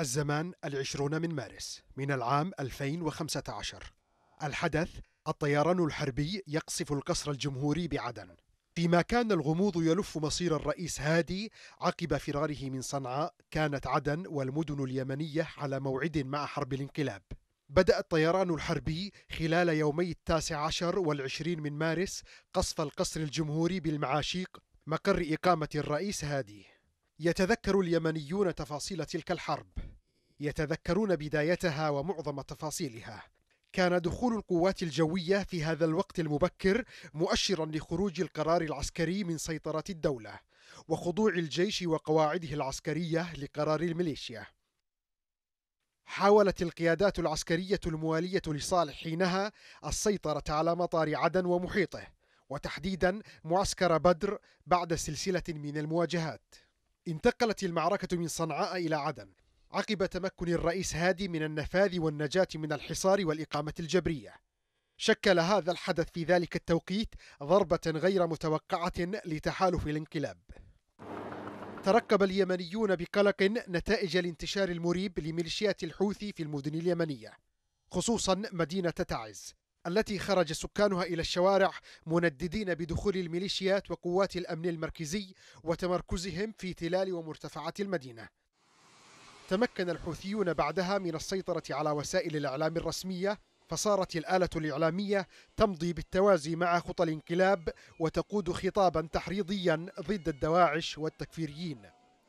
الزمان العشرون من مارس من العام 2015 الحدث الطيران الحربي يقصف القصر الجمهوري بعدن فيما كان الغموض يلف مصير الرئيس هادي عقب فراره من صنعاء كانت عدن والمدن اليمنية على موعد مع حرب الانقلاب بدأ الطيران الحربي خلال يومي التاسع عشر والعشرين من مارس قصف القصر الجمهوري بالمعاشيق مقر إقامة الرئيس هادي يتذكر اليمنيون تفاصيل تلك الحرب يتذكرون بدايتها ومعظم تفاصيلها كان دخول القوات الجوية في هذا الوقت المبكر مؤشرا لخروج القرار العسكري من سيطرة الدولة وخضوع الجيش وقواعده العسكرية لقرار الميليشيا حاولت القيادات العسكرية الموالية لصالح حينها السيطرة على مطار عدن ومحيطه وتحديدا معسكر بدر بعد سلسلة من المواجهات انتقلت المعركة من صنعاء إلى عدن عقب تمكن الرئيس هادي من النفاذ والنجاة من الحصار والإقامة الجبرية شكل هذا الحدث في ذلك التوقيت ضربة غير متوقعة لتحالف الانقلاب ترقب اليمنيون بقلق نتائج الانتشار المريب لميليشيات الحوثي في المدن اليمنية خصوصا مدينة تعز التي خرج سكانها إلى الشوارع منددين بدخول الميليشيات وقوات الأمن المركزي وتمركزهم في تلال ومرتفعات المدينة تمكن الحوثيون بعدها من السيطرة على وسائل الإعلام الرسمية فصارت الآلة الإعلامية تمضي بالتوازي مع خطى الانقلاب وتقود خطابا تحريضيا ضد الدواعش والتكفيريين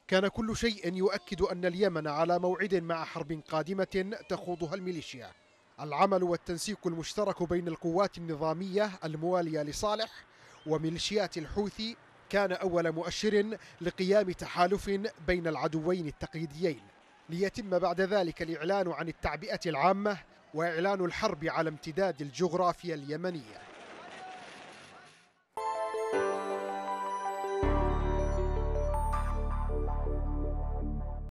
كان كل شيء يؤكد أن اليمن على موعد مع حرب قادمة تخوضها الميليشيا العمل والتنسيق المشترك بين القوات النظامية الموالية لصالح وميليشيات الحوثي كان أول مؤشر لقيام تحالف بين العدوين التقليديين ليتم بعد ذلك الإعلان عن التعبئة العامة وإعلان الحرب على امتداد الجغرافيا اليمنيه